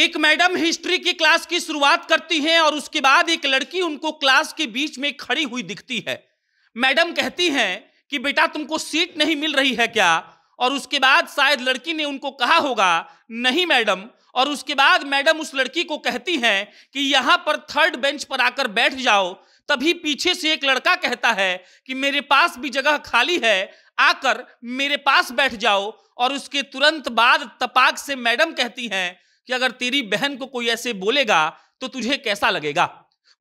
एक madam history की class की शुरुआत करती हैं और उसके बाद एक लड़की उनको क्लास के बीच में खड़ी हुई दिखती है मैडम कहती हैं कि बेटा तुमको सीट नहीं मिल रही है क्या और उसके बाद शायद लड़की ने उनको कहा होगा नहीं मैडम और उसके बाद मैडम उस लड़की को कहती हैं कि यहाँ पर थर्ड बेंच पर आकर बैठ जाओ तभी पीछे से एक लड़का कहता है कि मेरे पास भी जगह खाली है आकर मेरे पास बैठ जाओ और उसके तुरंत बाद तपाक से मैडम कहती हैं कि अगर तेरी बहन को कोई ऐसे बोलेगा तो तुझे कैसा लगेगा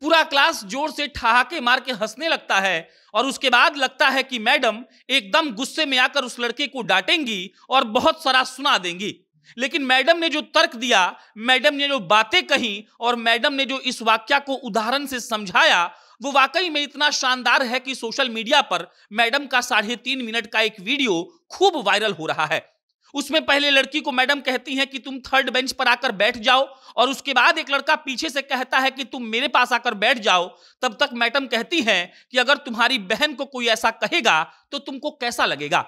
पूरा क्लास जोर से ठहाके मार के हंसने लगता है और उसके बाद लगता है कि मैडम एकदम गुस्से में आकर उस लड़के को डांटेंगी और बहुत सारा सुना देंगी लेकिन मैडम ने जो तर्क दिया मैडम ने जो बातें कही और मैडम ने जो इस वाक्य को उदाहरण से समझाया वो वाकई में इतना शानदार है कि सोशल मीडिया पर मैडम का साढ़े तीन मिनट का एक वीडियो खूब वायरल हो रहा है उसमें पहले लड़की को मैडम कहती है कि तुम थर्ड बेंच पर आकर बैठ जाओ और उसके बाद एक लड़का पीछे से कहता है कि तुम मेरे पास आकर बैठ जाओ तब तक मैडम कहती हैं कि अगर तुम्हारी बहन को कोई ऐसा कहेगा तो तुमको कैसा लगेगा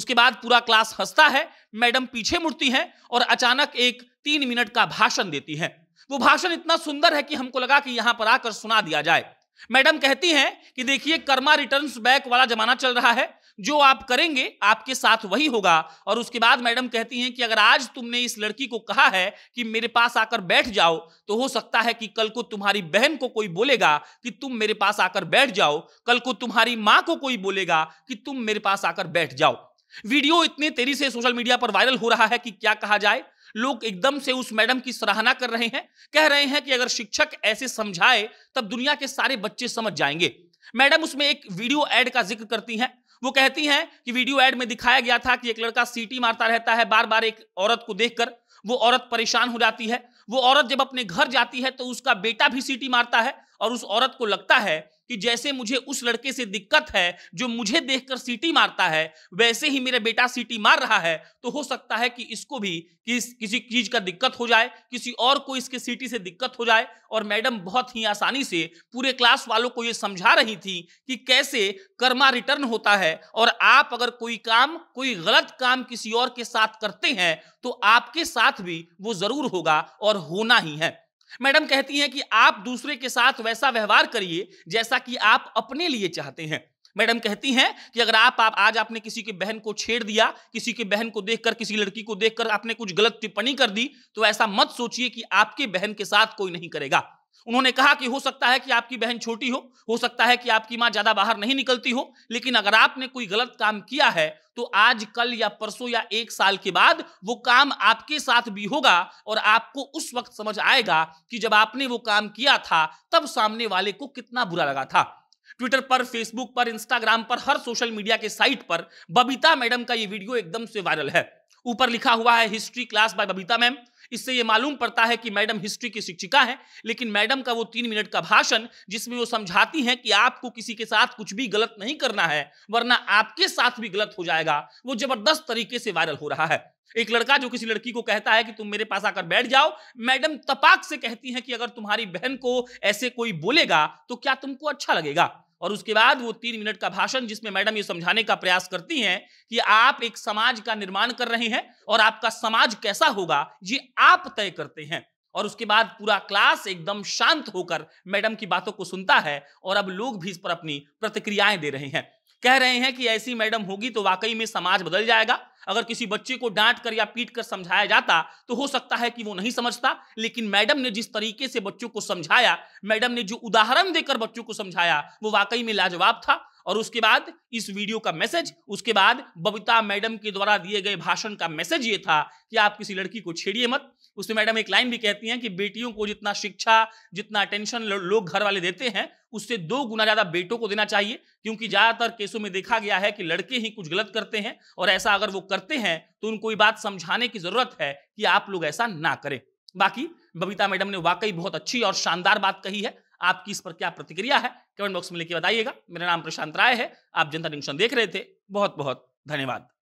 उसके बाद पूरा क्लास हंसता है मैडम पीछे मुड़ती हैं और अचानक एक तीन मिनट का भाषण देती हैं वो भाषण इतना सुंदर है कि हमको लगा कि यहां पर आकर सुना दिया जाए मैडम कहती हैं कि देखिए कर्मा रिटर्न्स बैक वाला जमाना चल रहा है जो आप करेंगे आपके साथ वही होगा और उसके बाद मैडम कहती हैं कि अगर आज तुमने इस लड़की को कहा है कि मेरे पास आकर बैठ जाओ तो हो सकता है कि कल को तुम्हारी बहन को कोई बोलेगा कि तुम मेरे पास आकर बैठ जाओ कल को तुम्हारी माँ को कोई बोलेगा कि तुम मेरे पास आकर बैठ जाओ वीडियो इतने तेजी से सोशल मीडिया पर वायरल हो रहा है कि क्या कहा जाए लोग एकदम से उस मैडम की सराहना कर रहे हैं कह रहे हैं कि अगर शिक्षक ऐसे समझाए तब दुनिया के सारे बच्चे समझ जाएंगे मैडम उसमें एक वीडियो ऐड का जिक्र करती हैं वो कहती हैं कि वीडियो एड में दिखाया गया था कि एक लड़का सीटी मारता रहता है बार बार एक औरत को देखकर वो औरत परेशान हो जाती है वो औरत जब अपने घर जाती है तो उसका बेटा भी सीटी मारता है और उस औरत को लगता है कि जैसे मुझे उस लड़के से दिक्कत है जो मुझे देखकर सीटी मारता है वैसे ही मेरा बेटा सीटी मार रहा है तो हो सकता है कि इसको भी किस किसी चीज का दिक्कत हो जाए किसी और को इसके सीटी से दिक्कत हो जाए और मैडम बहुत ही आसानी से पूरे क्लास वालों को ये समझा रही थी कि कैसे कर्मा रिटर्न होता है और आप अगर कोई काम कोई गलत काम किसी और के साथ करते हैं तो आपके साथ भी वो जरूर होगा और होना ही है मैडम कहती हैं कि आप दूसरे के साथ वैसा व्यवहार करिए जैसा कि आप अपने लिए चाहते हैं मैडम कहती हैं कि अगर आप, आप आज आपने किसी के बहन को छेड़ दिया किसी के बहन को देखकर किसी लड़की को देखकर आपने कुछ गलत टिप्पणी कर दी तो ऐसा मत सोचिए कि आपके बहन के साथ कोई नहीं करेगा उन्होंने कहा कि हो सकता है कि आपकी बहन छोटी हो हो सकता है कि आपकी माँ ज्यादा बाहर नहीं निकलती हो लेकिन अगर आपने कोई गलत काम किया है तो आज कल या परसों या एक साल के बाद वो काम आपके साथ भी होगा और आपको उस वक्त समझ आएगा कि जब आपने वो काम किया था तब सामने वाले को कितना बुरा लगा था ट्विटर पर फेसबुक पर इंस्टाग्राम पर हर सोशल मीडिया के साइट पर बबीता मैडम का ये वीडियो एकदम से वायरल है ऊपर लिखा हुआ है history class by Babita ma'am इससे ये मालूम पड़ता है कि मैडम हिस्ट्री की शिक्षिका है लेकिन मैडम का वो तीन मिनट का भाषण जिसमें वो समझाती हैं कि आपको किसी के साथ कुछ भी गलत नहीं करना है वरना आपके साथ भी गलत हो जाएगा वो जबरदस्त तरीके से वायरल हो रहा है एक लड़का जो किसी लड़की को कहता है कि तुम मेरे पास आकर बैठ जाओ मैडम तपाक से कहती है कि अगर तुम्हारी बहन को ऐसे कोई बोलेगा तो क्या तुमको अच्छा लगेगा और उसके बाद वो तीन मिनट का भाषण जिसमें मैडम ये समझाने का प्रयास करती हैं कि आप एक समाज का निर्माण कर रहे हैं और आपका समाज कैसा होगा ये आप तय करते हैं और उसके बाद पूरा क्लास एकदम शांत होकर मैडम की बातों को सुनता है और अब लोग भी इस पर अपनी प्रतिक्रियाएं दे रहे हैं कह रहे हैं कि ऐसी मैडम होगी तो वाकई में समाज बदल जाएगा अगर किसी बच्चे को डांट कर या पीट कर समझाया जाता तो हो सकता है कि वो नहीं समझता लेकिन मैडम ने जिस तरीके से बच्चों को समझाया मैडम ने जो उदाहरण देकर बच्चों को समझाया वो वाकई में लाजवाब था और उसके बाद इस वीडियो का मैसेज उसके बाद बबीता मैडम के द्वारा दिए गए भाषण का मैसेज ये था कि आप किसी लड़की को छेड़िए मत उसमें मैडम एक लाइन भी कहती हैं कि बेटियों को जितना शिक्षा जितना अटेंशन लोग घर वाले देते हैं उससे दो गुना ज्यादा बेटों को देना चाहिए क्योंकि ज्यादातर केसों में देखा गया है कि लड़के ही कुछ गलत करते हैं और ऐसा अगर वो करते हैं तो उनको ये बात समझाने की जरूरत है कि आप लोग ऐसा ना करें बाकी बबीता मैडम ने वाकई बहुत अच्छी और शानदार बात कही है आपकी इस पर क्या प्रतिक्रिया है कमेंट बॉक्स में लेके बताइएगा मेरा नाम प्रशांत राय है आप जनता न्यूज देख रहे थे बहुत बहुत धन्यवाद